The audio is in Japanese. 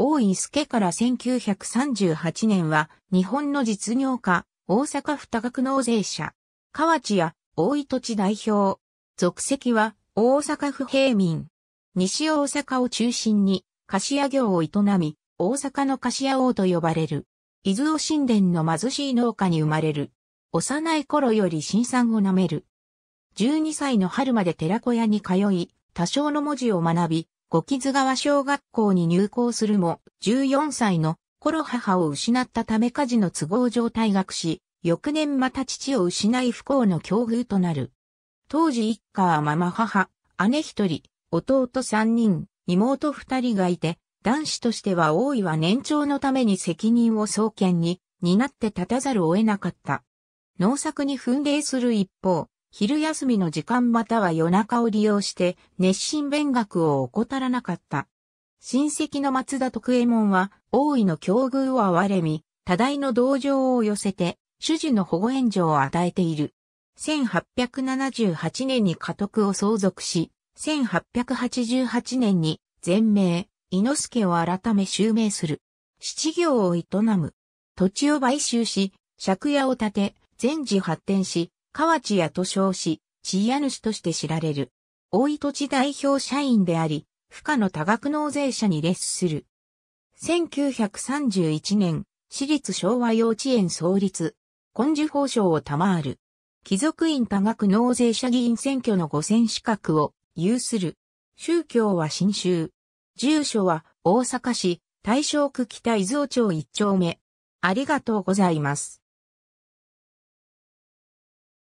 大井助から1938年は日本の実業家、大阪府多額納税者、河内や大井土地代表、属籍は大阪府平民。西大阪を中心に菓子屋業を営み、大阪の菓子屋王と呼ばれる。伊豆を神殿の貧しい農家に生まれる。幼い頃より新産をなめる。12歳の春まで寺子屋に通い、多少の文字を学び、五木津川小学校に入校するも、14歳の頃母を失ったため家事の都合上退学し、翌年また父を失い不幸の境遇となる。当時一家はママ母、姉一人、弟三人、妹二人がいて、男子としては大井は年長のために責任を総研に担って立たざるを得なかった。農作に奮励する一方、昼休みの時間または夜中を利用して熱心勉学を怠らなかった。親戚の松田徳右衛門は王位の境遇を憐れみ、多大の同情を寄せて、主事の保護援助を与えている。1878年に家督を相続し、1888年に全名、伊之助を改め襲名する。七行を営む。土地を買収し、借家を建て、全治発展し、河内屋と称し、地屋主として知られる。大井土地代表社員であり、負荷の多額納税者に列する。1931年、私立昭和幼稚園創立、根治法賞を賜る。貴族院多額納税者議員選挙の五選資格を有する。宗教は新州。住所は大阪市大正区北伊豆町一丁目。ありがとうございます。